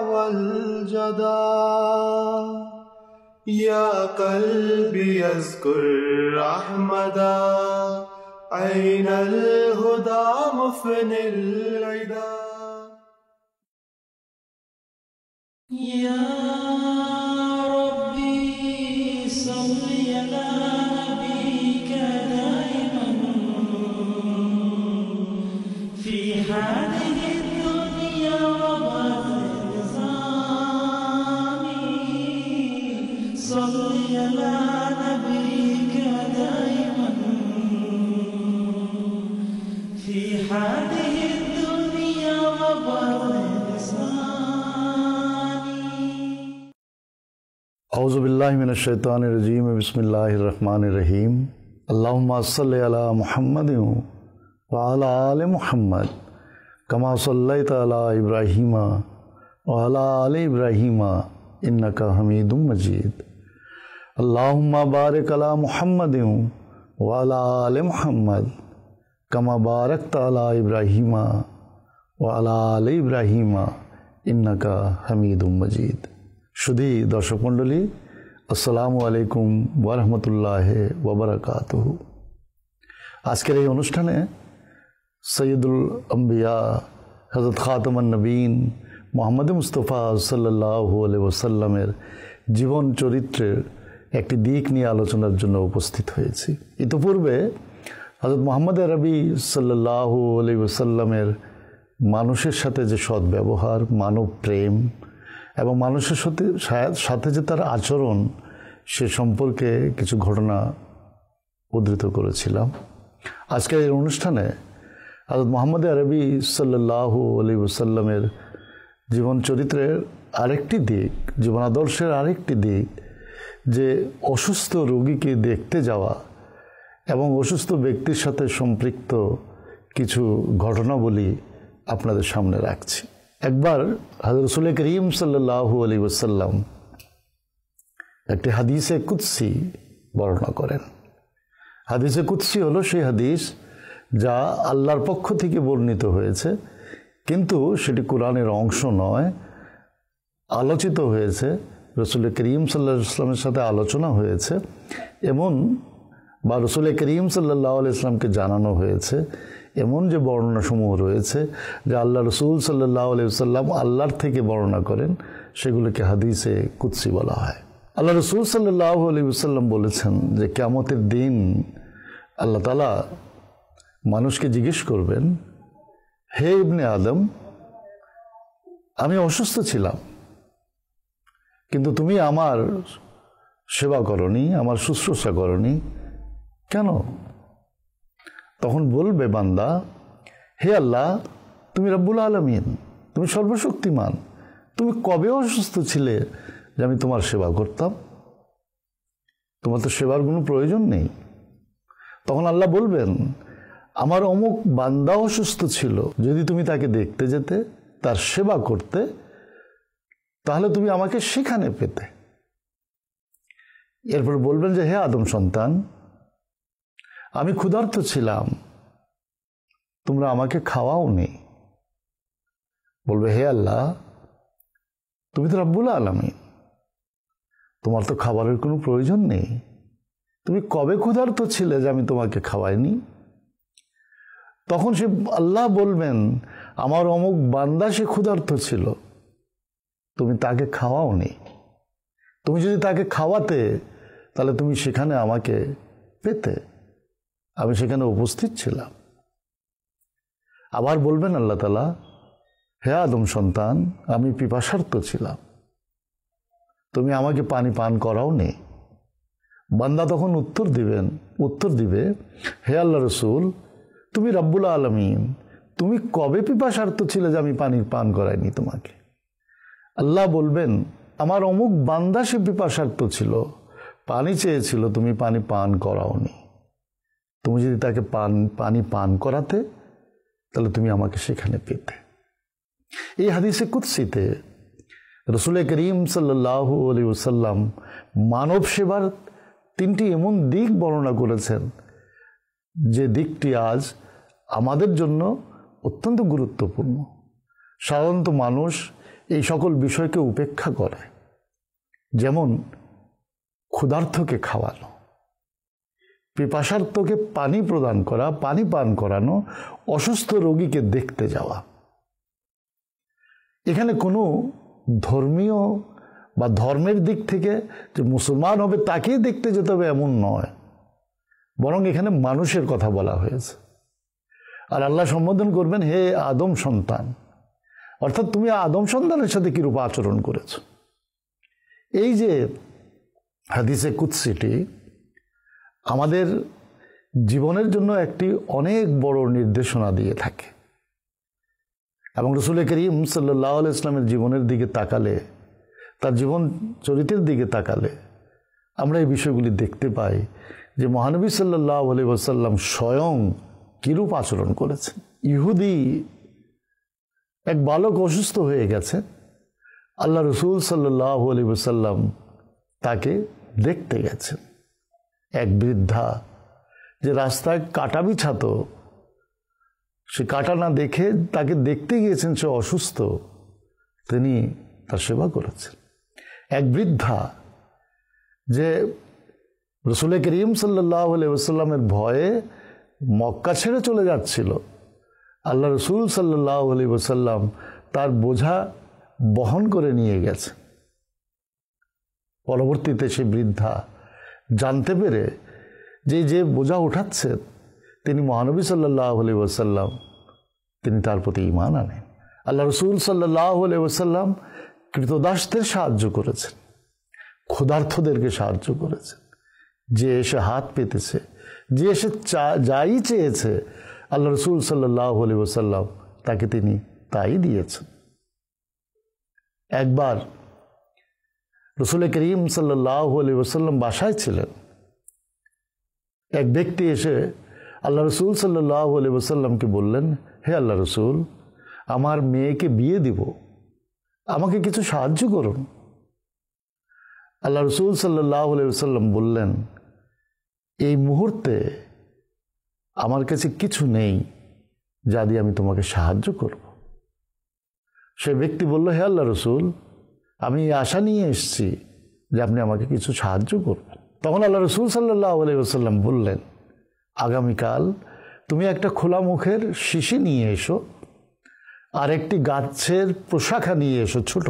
والجدا يا قلبي اذكر أحمدا عين الهدى مفني العدا يا अवज़बिल्लिमिनशैतरजीम बसमीम अल्लासल महमद वाल महमद कमा सल इब्राहिम वाल इब्राहिम इन का हमीद मजीद अल्लाम बारक अला महमद वाल महमद कमा बारक तला इब्राहिम वाल इब्राहिम इन का हमीद मजीद শুধু দর্শক মণ্ডলী আসসালামু আলাইকুম ওয়ারহমতুল্লাহ ওবরাকাত আজকের এই অনুষ্ঠানে সৈয়দুল আম্বিয়া হজরত খাতমান নবীন মোহাম্মদ মুস্তফা সাল্লাহ আলি ওসাল্লামের জীবন চরিত্রের একটি দিক নিয়ে আলোচনার জন্য উপস্থিত হয়েছি ইতিপূর্বে হজরত মোহাম্মদ রবি সাল্লাহ আলি ওসাল্লামের মানুষের সাথে যে সদ্ব্যবহার মানব প্রেম এবং মানুষের সাথে সাথে যে তার আচরণ সে সম্পর্কে কিছু ঘটনা উদ্ধৃত করেছিলাম আজকের এই অনুষ্ঠানে আজাদ মোহাম্মদ আরবি সাল্লাহু আলী ওসাল্লামের জীবন চরিত্রের আরেকটি দিক জীবন আদর্শের আরেকটি দিক যে অসুস্থ রোগীকে দেখতে যাওয়া এবং অসুস্থ ব্যক্তির সাথে সম্পৃক্ত কিছু ঘটনাবলী আপনাদের সামনে রাখছি একবার হজরসুল করিম সাল্লু আলী ওসাল্লাম একটি হাদিসে কুৎসি বর্ণনা করেন হাদিসে কুৎসি হলো সেই হাদিস যা আল্লাহর পক্ষ থেকে বর্ণিত হয়েছে কিন্তু সেটি কোরআনের অংশ নয় আলোচিত হয়েছে রসুল করিম সাল্লা ইসলামের সাথে আলোচনা হয়েছে এমন বা রসুল করিম সাল্লাহ আলি ইসলামকে জানানো হয়েছে এমন যে বর্ণনাসমূহ রয়েছে যে আল্লাহ রসুল সাল্লাহ আলিয়াল্লাম আল্লাহর থেকে বর্ণনা করেন সেগুলোকে হাদিসে কুৎসি বলা হয় আল্লাহ রসুল সাল্লাহ আলিউসাল্লাম বলেছেন যে কেমতের দিন আল্লাহ তালা মানুষকে জিজ্ঞেস করবেন হে ইবনে আদম আমি অসুস্থ ছিলাম কিন্তু তুমি আমার সেবা করনি আমার শুশ্রূষা করনি কেন তখন বলবে বান্দা হে আল্লাহ তুমি রব্বুল আলমিন তুমি সর্বশক্তিমান তুমি কবে অসুস্থ ছিলে যে আমি তোমার সেবা করতাম তোমার তো সেবার কোনো প্রয়োজন নেই তখন আল্লাহ বলবেন আমার অমুক বান্দা অসুস্থ ছিল যদি তুমি তাকে দেখতে যেতে তার সেবা করতে তাহলে তুমি আমাকে সেখানে পেতে এরপর বলবেন যে হে আদম সন্তান আমি ক্ষুধার্ত ছিলাম তোমরা আমাকে খাওয়াওনি বলবে হে আল্লাহ তুমি তো রাব্বুল আলমিন তোমার তো খাবারের কোনো প্রয়োজন নেই তুমি কবে ক্ষুধার্ত ছিলে যে আমি তোমাকে খাওয়াইনি তখন সে আল্লাহ বলবেন আমার অমুক বান্দা সে ক্ষুধার্ত ছিল তুমি তাকে খাওয়াওনি তুমি যদি তাকে খাওয়াতে তাহলে তুমি সেখানে আমাকে পেতে আমি সেখানে উপস্থিত ছিলাম আবার বলবেন আল্লাহ তালা হে আদম সন্তান আমি পিপাসার্ত ছিলাম তুমি আমাকে পানি পান করাও নি বান্দা তখন উত্তর দিবেন উত্তর দিবে হে আল্লাহ রসুল তুমি রাব্বুল আলমিন তুমি কবে পিপাসার্থ ছিলে যে আমি পানি পান করাইনি তোমাকে আল্লাহ বলবেন আমার অমুক বান্দা সে পিপাসার্থ ছিল পানি চেয়েছিল তুমি পানি পান করাওনি তুমি যদি তাকে পান পানি পান করাতে তাহলে তুমি আমাকে সেখানে পেতে এই হাদিসে কুৎসিতে রসুল করিম সাল্লাহ আলী ওসাল্লাম মানব সেবার তিনটি এমন দিক বর্ণনা করেছেন যে দিকটি আজ আমাদের জন্য অত্যন্ত গুরুত্বপূর্ণ সাধারণত মানুষ এই সকল বিষয়কে উপেক্ষা করে যেমন ক্ষুধার্থকে খাওয়ানো পিপাসার্থকে পানি প্রদান করা পানি পান করানো অসুস্থ রোগীকে দেখতে যাওয়া এখানে কোনো ধর্মীয় বা ধর্মের দিক থেকে যে মুসলমান হবে তাকেই দেখতে যেতে হবে এমন নয় বরং এখানে মানুষের কথা বলা হয়েছে আর আল্লাহ সম্বোধন করবেন হে আদম সন্তান অর্থাৎ তুমি আদম সন্তানের সাথে কীরূপ আচরণ করেছ এই যে হাদিসে কুৎসিটি আমাদের জীবনের জন্য একটি অনেক বড় নির্দেশনা দিয়ে থাকে এবং রসুল করিম সাল্লাহ ইসলামের জীবনের দিকে তাকালে তার জীবন চরিত্রের দিকে তাকালে আমরা এই বিষয়গুলি দেখতে পাই যে মহানবী সাল্লাহ আলি স্বয়ং কীরূপ আচরণ করেছেন ইহুদি এক বালক অসুস্থ হয়ে গেছে আল্লাহ রসুল সাল্লাহ আলি তাকে দেখতে গেছেন এক বৃদ্ধা যে রাস্তায় কাটা বিছাত সে কাটা না দেখে তাকে দেখতে গিয়েছেন সে অসুস্থ তিনি তার সেবা করেছেন এক বৃদ্ধা যে রসুলের করিম সাল্লাহ আলহিসাল্লামের ভয়ে মক্কা ছেড়ে চলে যাচ্ছিল আল্লাহ রসুল সাল্লাহ আলি ওসাল্লাম তার বোঝা বহন করে নিয়ে গেছে পরবর্তীতে সে বৃদ্ধা জানতে পেরে যে যে বোঝা উঠাচ্ছেন তিনি মহানবী সাল্লাহ আলি ওসাল্লাম তিনি তার প্রতি ইমান আনেন আল্লাহ রসুল সাল্লাহ আলি ওসাল্লাম কৃতদাসদের সাহায্য করেছেন ক্ষুধার্থদেরকে সাহায্য করেছেন যে এসে হাত পেতেছে যে এসে চা যাই চেয়েছে আল্লাহ রসুল সাল্লাহ আলি ওসাল্লাম তাকে তিনি তাই দিয়েছেন একবার রসুল করিম সাল্লি ওসাল্লাম বাসায় ছিলেন এক ব্যক্তি এসে আল্লাহ রসুল সাল্লাহ আলী ওসাল্লামকে বললেন হে আল্লাহ রসুল আমার মেয়েকে বিয়ে দিব আমাকে কিছু সাহায্য করুন আল্লাহ রসুল সাল্লাহ আলী ওসাল্লাম বললেন এই মুহূর্তে আমার কাছে কিছু নেই যা দিয়ে আমি তোমাকে সাহায্য করব সে ব্যক্তি বলল হে আল্লাহ রসুল আমি আশা নিয়ে এসছি যে আপনি আমাকে কিছু সাহায্য করবেন তখন আল্লাহ রসুল সাল্লাহ আলাইসাল্লাম বললেন আগামীকাল তুমি একটা খোলা মুখের শিশি নিয়ে এসো আর একটি গাছের পোশাখা নিয়ে এসো ছোট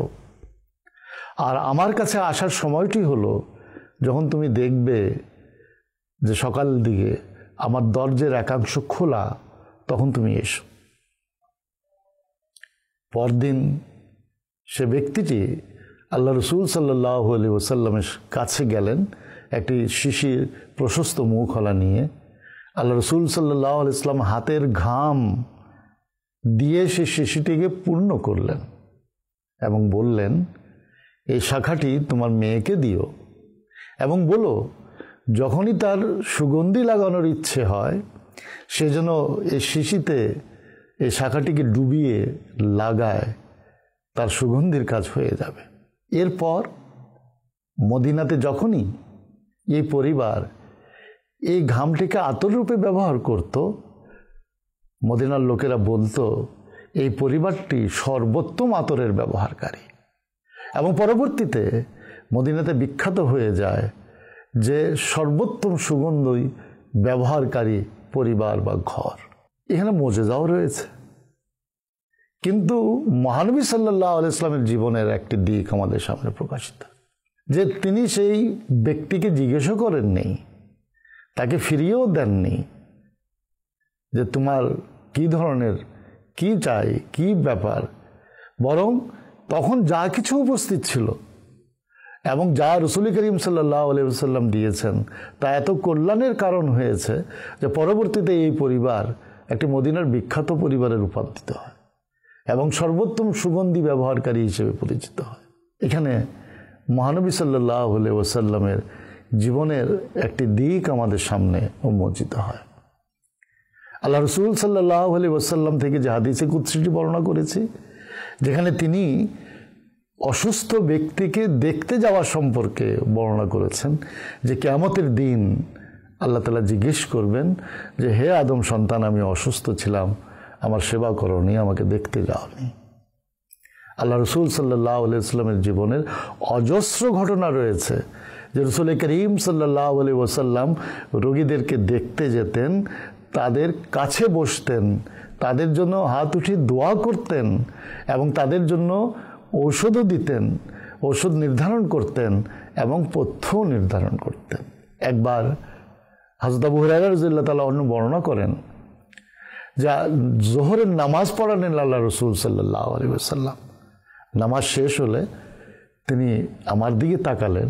আর আমার কাছে আসার সময়টি হলো যখন তুমি দেখবে যে সকাল দিকে আমার দরজের একাংশ খোলা তখন তুমি এসো পরদিন সে ব্যক্তিটি আল্লাহ রসুল সাল্লাহ আলি ওসাল্লামের কাছে গেলেন একটি শিশির প্রশস্ত মুখলা নিয়ে আল্লাহ রসুল সাল্লাহ আলি ইসলাম হাতের ঘাম দিয়ে সে শিশিটিকে পূর্ণ করলেন এবং বললেন এই শাখাটি তোমার মেয়েকে দিও এবং বলো যখনই তার সুগন্ধি লাগানোর ইচ্ছে হয় সে যেন এই শিশিতে এই শাখাটিকে ডুবিয়ে লাগায় তার সুগন্ধির কাজ হয়ে যাবে এরপর মদিনাতে যখনই এই পরিবার এই ঘামটিকে আতররূপে ব্যবহার করত মদিনার লোকেরা বলতো এই পরিবারটি সর্বোত্তম আতরের ব্যবহারকারী এবং পরবর্তীতে মদিনাতে বিখ্যাত হয়ে যায় যে সর্বোত্তম সুগন্ধই ব্যবহারকারী পরিবার বা ঘর এখানে যাওয়া রয়েছে কিন্তু মহানবী সাল্লাহ ইসলামের জীবনের একটি দিক আমাদের সামনে প্রকাশিত যে তিনি সেই ব্যক্তিকে জিজ্ঞেসও করেননি তাকে ফিরিয়েও দেননি যে তোমার কি ধরনের কি চাই কি ব্যাপার বরং তখন যা কিছু উপস্থিত ছিল এবং যা রসুলি করিম সাল্লাহ আলিয়াল্লাম দিয়েছেন তা এত কল্যাণের কারণ হয়েছে যে পরবর্তীতে এই পরিবার একটি মদিনার বিখ্যাত পরিবারে রূপান্তরিত হয় এবং সর্বোত্তম সুগন্ধি ব্যবহারকারী হিসেবে পরিচিত হয় এখানে মহানবী সাল্লাহ ওসাল্লামের জীবনের একটি দিক আমাদের সামনে উন্মোচিত হয় আল্লাহ রসুল সাল্লাহ ওসাল্লাম থেকে যে হাদিসে কুৎসিটি বর্ণনা করেছি যেখানে তিনি অসুস্থ ব্যক্তিকে দেখতে যাওয়া সম্পর্কে বর্ণনা করেছেন যে কেমতের দিন আল্লাহ তালা জিজ্ঞেস করবেন যে হে আদম সন্তান আমি অসুস্থ ছিলাম আমার সেবা করনি আমাকে দেখতে যাওনি আল্লাহ রসুল সাল্লাহ আলাইস্লামের জীবনের অজস্র ঘটনা রয়েছে যে রসুল করিম সাল্লাহ আলি ওসাল্লাম রোগীদেরকে দেখতে যেতেন তাদের কাছে বসতেন তাদের জন্য হাত উঠিয়ে দোয়া করতেন এবং তাদের জন্য ঔষধও দিতেন ওষুধ নির্ধারণ করতেন এবং পথ্য নির্ধারণ করতেন একবার হাজরত আবু হুরাইরা তালা অন্য বর্ণনা করেন যা জোহরের নামাজ পড়ালেন আল্লাহ রসুল সাল্লাহ আলী নামাজ শেষ হলে তিনি আমার দিকে তাকালেন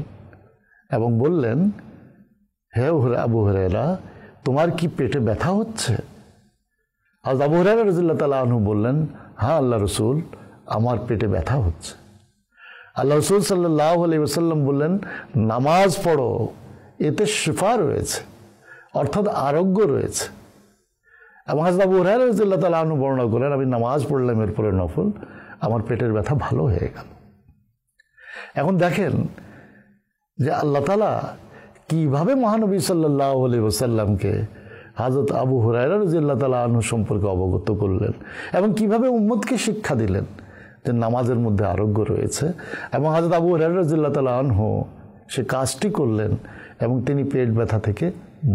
এবং বললেন হে হুরা আবু হরেরা তোমার কি পেটে ব্যথা হচ্ছে আর আবু হরেরা রজুল্লাহ তাল আনহু বললেন হ্যাঁ আল্লাহ রসুল আমার পেটে ব্যথা হচ্ছে আল্লাহ রসুল সাল্লাহ আলি বললেন নামাজ পড়ো এতে শিফা রয়েছে অর্থাৎ আরোগ্য রয়েছে এবং হাজরা আবু রাজিল্লা তালা আনু বর্ণনা করলেন আমি নামাজ পড়লাম এরপরে নফল আমার পেটের ব্যথা ভালো হয়ে গেল এখন দেখেন যে আল্লাহ তালা কীভাবে মহানবী সাল্লাহ আলি ওসাল্লামকে হাজরত আবু হরাই রাজিল্লা তালা আনু সম্পর্কে অবগত করলেন এবং কিভাবে উম্মদকে শিক্ষা দিলেন যে নামাজের মধ্যে আরোগ্য রয়েছে এবং হাজরত আবু হরাই রাজিল্লা তালা আনহু সে কাজটি করলেন এবং তিনি পেট ব্যথা থেকে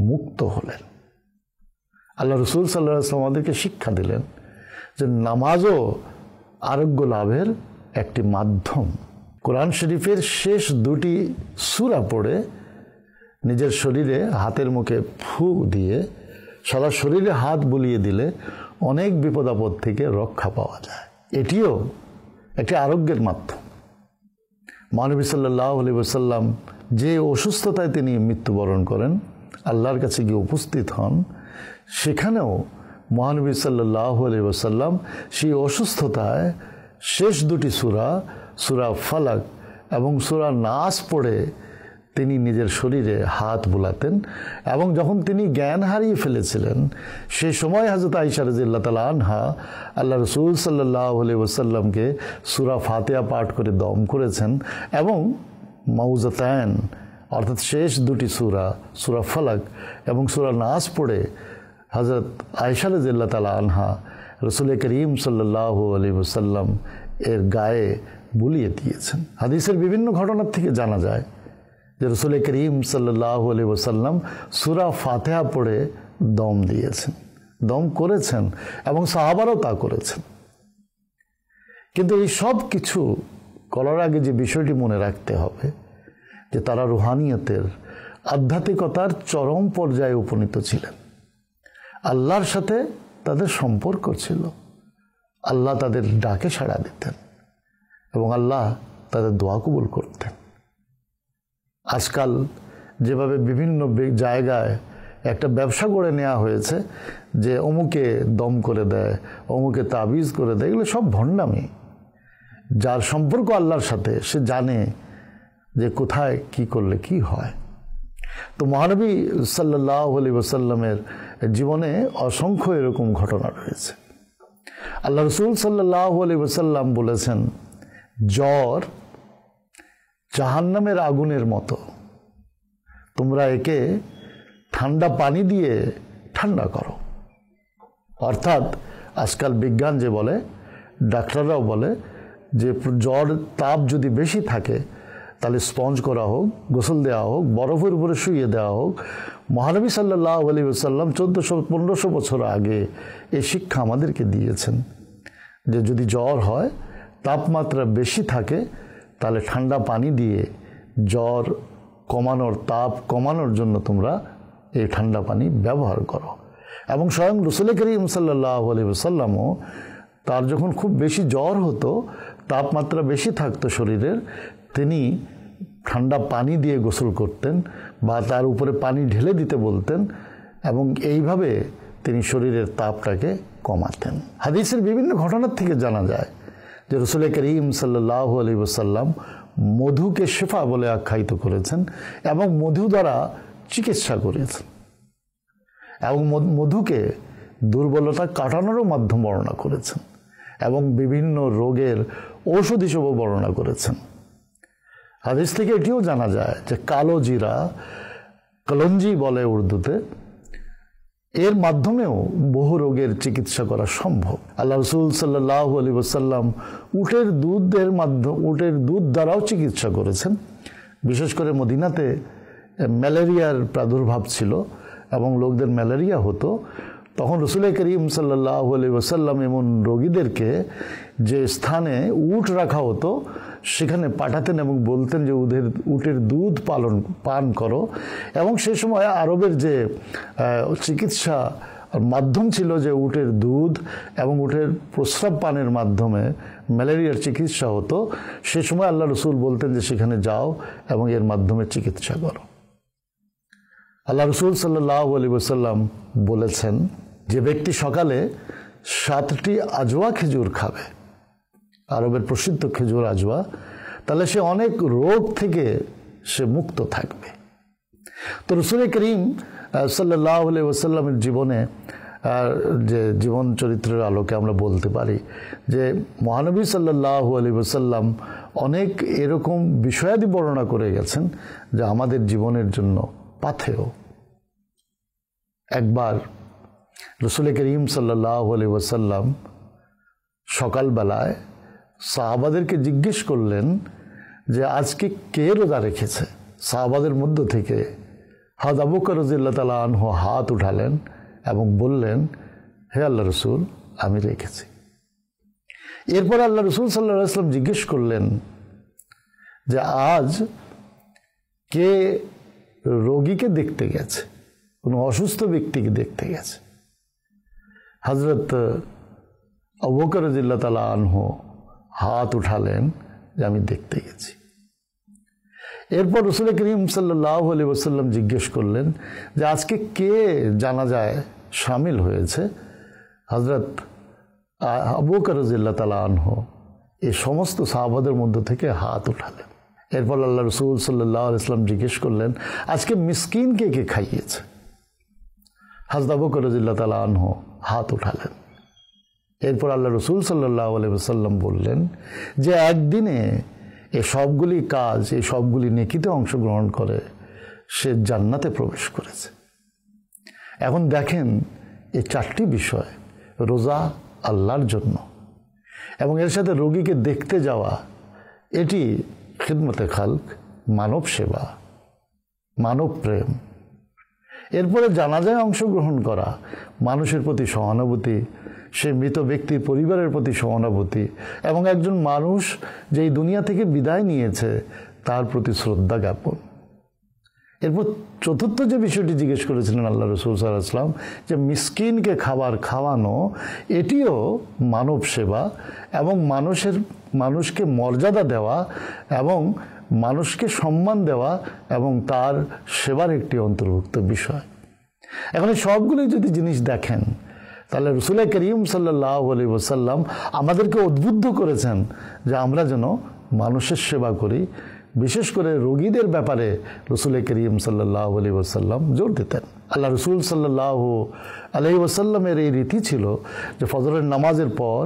মুক্ত হলেন আল্লাহ রসুল সাল্লাহ আসলাম আমাদেরকে শিক্ষা দিলেন যে নামাজও আরোগ্য লাভের একটি মাধ্যম কোরআন শরীফের শেষ দুটি সুরা পড়ে নিজের শরীরে হাতের মুখে ফু দিয়ে সারা শরীরে হাত বুলিয়ে দিলে অনেক বিপদ আপদ থেকে রক্ষা পাওয়া যায় এটিও একটি আরোগ্যের মাধ্যম মানবী সাল্লাহ আলী যে অসুস্থতায় তিনি মৃত্যুবরণ করেন আল্লাহর কাছে গিয়ে উপস্থিত হন সেখানেও মহানবী সাল্লাহ আলী সেই অসুস্থতায় শেষ দুটি সুরা সুরা ফালাক এবং সুরা নাস পড়ে তিনি নিজের শরীরে হাত বোলাতেন এবং যখন তিনি জ্ঞান হারিয়ে ফেলেছিলেন সে সময় হাজরত আইসা রাজিল্লা তালা আনহা আল্লাহ রসুল সাল্লাহ সুরা ফাতেয়া পাঠ করে দম করেছেন এবং মাউজাতায়ন অর্থাৎ শেষ দুটি সুরা সুরা ফলাক এবং সুরা নাস পড়ে হজরত আয়সা রাজিল্লা তালা আনহা রসুল করিম সাল্লাহ আলী ওসাল্লাম এর গায়ে বুলিয়ে দিয়েছেন হাদিসের বিভিন্ন ঘটনার থেকে জানা যায় যে রসুল করিম সাল্লাহ আলী ওসাল্লাম সুরা ফাতেহা পড়ে দম দিয়েছেন দম করেছেন এবং সাহাবারও তা করেছেন কিন্তু এই সব কিছু করার আগে যে বিষয়টি মনে রাখতে হবে যে তারা রুহানিয়তের আধ্যাত্মিকতার চরম পর্যায়ে উপনীত ছিলেন আল্লাহর সাথে তাদের সম্পর্ক ছিল আল্লাহ তাদের ডাকে সাড়া দিতেন এবং আল্লাহ তাদের দোয়া কবুল করতেন আজকাল যেভাবে বিভিন্ন জায়গায় একটা ব্যবসা করে নেওয়া হয়েছে যে অমুকে দম করে দেয় অমুকে তাবিজ করে দেয় এগুলো সব ভণ্ডামি যার সম্পর্ক আল্লাহর সাথে সে জানে যে কোথায় কি করলে কি হয় তো মহানবী সাল্লাহ আলী ওসাল্লামের জীবনে অসংখ্য এরকম ঘটনা রয়েছে আল্লাহ রসুল সাল্লাহ আলী ওসাল্লাম বলেছেন জ্বর জাহান্নামের আগুনের মতো তোমরা একে ঠান্ডা পানি দিয়ে ঠান্ডা করো অর্থাৎ আজকাল বিজ্ঞান যে বলে ডাক্তাররাও বলে যে জ্বর তাপ যদি বেশি থাকে তাহলে স্পঞ্জ করা হোক গোসল দেওয়া হোক বরফের উপরে শুয়ে দেওয়া হোক মহানবী সাল্লাহ আলী সাল্লাম চোদ্দোশো পনেরোশো বছর আগে এ শিক্ষা আমাদেরকে দিয়েছেন যে যদি জ্বর হয় তাপমাত্রা বেশি থাকে তাহলে ঠান্ডা পানি দিয়ে জ্বর কমানোর তাপ কমানোর জন্য তোমরা এই ঠান্ডা পানি ব্যবহার করো এবং স্বয়ং রসুল করিম সাল্লাহ আলী সাল্লামও তার যখন খুব বেশি জ্বর হতো তাপমাত্রা বেশি থাকতো শরীরের তিনি ঠান্ডা পানি দিয়ে গোসল করতেন বা তার উপরে পানি ঢেলে দিতে বলতেন এবং এইভাবে তিনি শরীরের তাপটাকে কমাতেন হাদিসের বিভিন্ন ঘটনার থেকে জানা যায় যে রসুল করিম সাল্লাহ আলী ওসাল্লাম মধুকে শেফা বলে আখ্যায়িত করেছেন এবং মধু দ্বারা চিকিৎসা করেছেন এবং মধুকে দুর্বলতা কাটানোরও মাধ্যম বর্ণনা করেছেন এবং বিভিন্ন রোগের ঔষধ হিসেবে বর্ণনা করেছেন হাদিস থেকে এটিও জানা যায় যে কালো জিরা কলঞ্জি বলে উর্দুতে এর মাধ্যমেও বহু রোগের চিকিৎসা করা সম্ভব আল্লাহ রসুল সাল্লাহ আলী ওসাল্লাম উটের দুধের মাধ্যম উটের দুধ দ্বারাও চিকিৎসা করেছেন বিশেষ করে মদিনাতে ম্যালেরিয়ার প্রাদুর্ভাব ছিল এবং লোকদের ম্যালেরিয়া হতো তখন রসুল করিম সাল্লাহ আলী ওসাল্লাম এমন রোগীদেরকে যে স্থানে উট রাখা হতো সেখানে পাঠাতেন এবং বলতেন যে উদের উটের দুধ পালন পান করো এবং সে সময় আরবের যে চিকিৎসা মাধ্যম ছিল যে উটের দুধ এবং উটের প্রস্রাব পানের মাধ্যমে ম্যালেরিয়ার চিকিৎসা হতো সে সময় আল্লাহ রসুল বলতেন যে সেখানে যাও এবং এর মাধ্যমে চিকিৎসা করো আল্লাহ রসুল সাল্লাহ আলী সাল্লাম বলেছেন যে ব্যক্তি সকালে সাতটি আজোয়া খেজুর খাবে আরবের প্রসিদ্ধ খেজুর আজওয়া তাহলে সে অনেক রোগ থেকে সে মুক্ত থাকবে তো রসুল করিম সাল্লাহ আলি ওসাল্লামের জীবনে যে জীবন চরিত্রের আলোকে আমরা বলতে পারি যে মহানবী সাল্লাহ আলী ওসাল্লাম অনেক এরকম বিষয়াদি বর্ণনা করে গেছেন যে আমাদের জীবনের জন্য পাথেও একবার রসুল করিম সাল্লাহ আলী ওসাল্লাম সকালবেলায় সাহাবাদেরকে জিজ্ঞেস করলেন যে আজকে কে রোজা রেখেছে সাহাবাদের মধ্য থেকে হাদ আবুকার রজিল্লা তালা আনহ হাত উঠালেন এবং বললেন হে আল্লাহ রসুল আমি রেখেছি এরপর আল্লাহ রসুল সাল্লাহ আসলাম জিজ্ঞেস করলেন যে আজ কে রোগীকে দেখতে গেছে কোনো অসুস্থ ব্যক্তিকে দেখতে গেছে হজরত আবুকার রজিল্লা তালা আনহু হাত উঠালেন যে আমি দেখতে গেছি এরপর রসুল করিম সাল্লাহ জিজ্ঞেস করলেন যে আজকে কে জানা যায় সামিল হয়েছে হজরত আবু কারজিল্লা তালা আনহ এই সমস্ত সাহাবাদের মধ্য থেকে হাত উঠালেন এরপর আল্লাহ রসুল সাল্লাহ ইসলাম জিজ্ঞেস করলেন আজকে মিসকিনকে কে খাইয়েছে হাজদাবু করজিল্লা তালা আনহ হাত উঠালেন এরপর আল্লাহ রসুল সাল্লাহ আলহ্লাম বললেন যে একদিনে এ সবগুলি কাজ এই সবগুলি নেকিতে অংশগ্রহণ করে সে জান্নাতে প্রবেশ করেছে এখন দেখেন এই চারটি বিষয় রোজা আল্লাহর জন্য এবং এর সাথে রোগীকে দেখতে যাওয়া এটি খিদমতে খালক মানব সেবা মানব প্রেম এরপরে জানাজায় অংশগ্রহণ করা মানুষের প্রতি সহানুভূতি সে মৃত ব্যক্তির পরিবারের প্রতি সহানুভূতি এবং একজন মানুষ যে এই দুনিয়া থেকে বিদায় নিয়েছে তার প্রতি শ্রদ্ধা জ্ঞাপন এরপর চতুর্থ যে বিষয়টি জিজ্ঞেস করেছিলেন আল্লাহ রসুল সাল্লাহ আসলাম যে মিসকিনকে খাবার খাওয়ানো এটিও মানব সেবা এবং মানুষের মানুষকে মর্যাদা দেওয়া এবং মানুষকে সম্মান দেওয়া এবং তার সেবার একটি অন্তর্ভুক্ত বিষয় এখন সবগুলোই যদি জিনিস দেখেন তাহলে রসুলাই করিম সাল্লাহ আলি ওসাল্লাম আমাদেরকে উদ্বুদ্ধ করেছেন যে আমরা যেন মানুষের সেবা করি বিশেষ করে রোগীদের ব্যাপারে রসুল করিম সাল্লাহ আলি ওসাল্লাম জোর দিতেন আল্লাহ রসুল সাল্লাহ আলহি ওসাল্লামের এই রীতি ছিল যে ফজরের নামাজের পর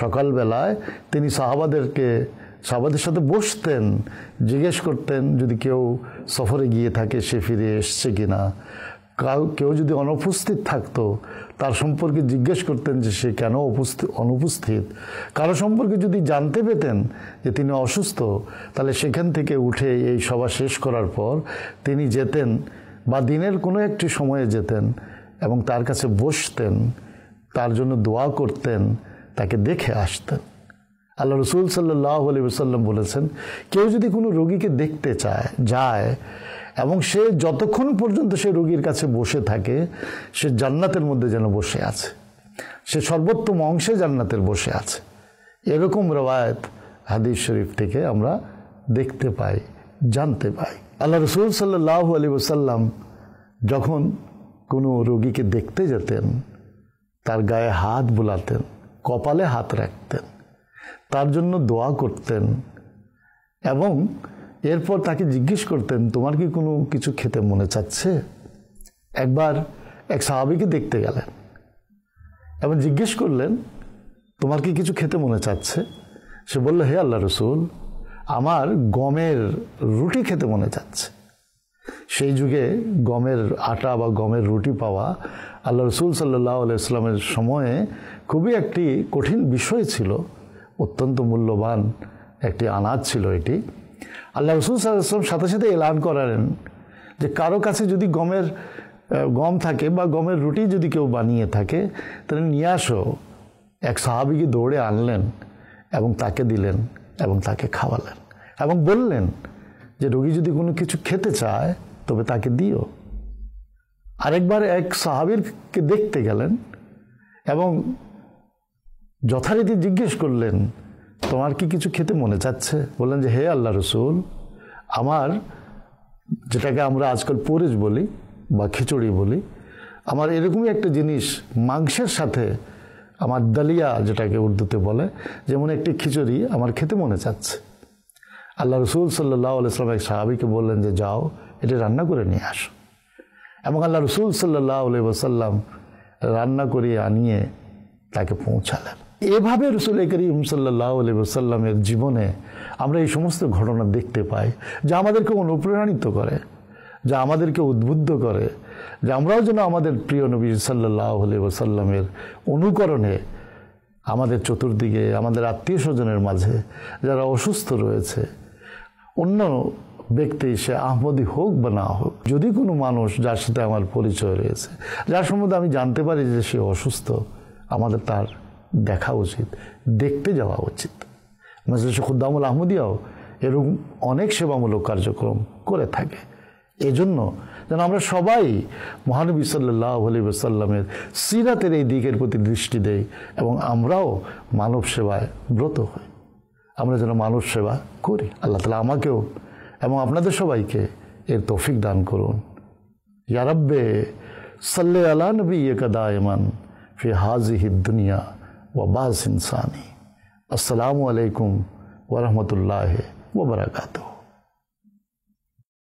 সকালবেলায় তিনি সাহাবাদেরকে সাহাবাদের সাথে বসতেন জিজ্ঞেস করতেন যদি কেউ সফরে গিয়ে থাকে সে ফিরে এসছে কিনা কেউ যদি অনুপস্থিত থাকতো তার সম্পর্কে জিজ্ঞেস করতেন যে সে কেন উপস্থিত অনুপস্থিত কারো সম্পর্কে যদি জানতে পেতেন যে তিনি অসুস্থ তাহলে সেখান থেকে উঠে এই সভা শেষ করার পর তিনি যেতেন বা দিনের কোনো একটি সময়ে যেতেন এবং তার কাছে বসতেন তার জন্য দোয়া করতেন তাকে দেখে আসতেন আল্লাহ রসুল সাল্লাহ আলী সাল্লাম বলেছেন কেউ যদি কোনো রোগীকে দেখতে চায় যায় এবং সে যতক্ষণ পর্যন্ত সে রুগীর কাছে বসে থাকে সে জান্নাতের মধ্যে যেন বসে আছে সে সর্বোত্তম অংশে জান্নাতের বসে আছে এরকম রেওয়ায়ত হাদিস শরীফ থেকে আমরা দেখতে পাই জানতে পাই আল্লাহ রসুল সাল্লাহ আলী ওসাল্লাম যখন কোনো রোগীকে দেখতে যেতেন তার গায়ে হাত বোলাতেন কপালে হাত রাখতেন তার জন্য দোয়া করতেন এবং এরপর তাকে জিজ্ঞেস করতেন তোমার কি কোনো কিছু খেতে মনে চাচ্ছে একবার এক সাহাবিকে দেখতে গেলেন এবং জিজ্ঞেস করলেন তোমার কি কিছু খেতে মনে চাচ্ছে সে বলল হে আল্লাহ রসুল আমার গমের রুটি খেতে মনে চাচ্ছে সেই যুগে গমের আটা বা গমের রুটি পাওয়া আল্লাহ রসুল সাল্লাহ আলাইসলামের সময়ে খুবই একটি কঠিন বিষয় ছিল অত্যন্ত মূল্যবান একটি আনাজ ছিল এটি আল্লাহ রসুল সাল্লাম সাথে সাথে এলান করালেন যে কারো কাছে যদি গমের গম থাকে বা গমের রুটি যদি কেউ বানিয়ে থাকে তাহলে নিয়ে আসো এক সাহাবিকে দৌড়ে আনলেন এবং তাকে দিলেন এবং তাকে খাওয়ালেন এবং বললেন যে রোগী যদি কোনো কিছু খেতে চায় তবে তাকে দিও আরেকবার এক সাহাবিরকে দেখতে গেলেন এবং যথারীতি জিজ্ঞেস করলেন তোমার কি কিছু খেতে মনে চাচ্ছে বললেন যে হে আল্লাহ রসুল আমার যেটাকে আমরা আজকাল পরিজ বলি বা খিচুড়ি বলি আমার এরকমই একটা জিনিস মাংসের সাথে আমার দালিয়া যেটাকে উর্দুতে বলে যেমন একটি খিচুড়ি আমার খেতে মনে চাচ্ছে আল্লাহ রসুল সাল্লাহ আলাইসলাম এক সাহাবিকে বললেন যে যাও এটি রান্না করে নিয়ে আসো এবং আল্লাহ রসুল সাল্লাহ আলাই ওসাল্লাম রান্না করে আনিয়ে তাকে পৌঁছালেন এভাবে রসুল করিম সাল্লাহ আলহিবাসাল্লামের জীবনে আমরা এই সমস্ত ঘটনা দেখতে পাই যা আমাদেরকে অনুপ্রাণিত করে যা আমাদেরকে উদ্বুদ্ধ করে যে আমরাও যেন আমাদের প্রিয় নবী সাল্লাহ আলহিবাসাল্লামের অনুকরণে আমাদের চতুর্দিকে আমাদের আত্মীয় স্বজনের মাঝে যারা অসুস্থ রয়েছে অন্য ব্যক্তি সে আহমদি হোক বা না হোক যদি কোনো মানুষ যার সাথে আমার পরিচয় রয়েছে যার সম্বন্ধে আমি জানতে পারি যে সে অসুস্থ আমাদের তার দেখা উচিত দেখতে যাওয়া উচিত মজলিস খুদ্দামুল আহমদিয়াও এরকম অনেক সেবামূলক কার্যক্রম করে থাকে এজন্য যেন আমরা সবাই মহানবী সাল্লাহ আলিবাসাল্লামের সিরাতের এই দিকের প্রতি দৃষ্টি দেই এবং আমরাও মানব সেবায় ব্রত হই আমরা যেন মানব সেবা করি আল্লাহ তালা আমাকেও এবং আপনাদের সবাইকে এর তৌফিক দান করুন ইয়ারাব্বে সাল্লে আলা নবী ইয়েকা এমান ফি হাজি দুনিয়া وباسم ثانی السلام علیکم ورحمۃ اللہ وبرکاتہ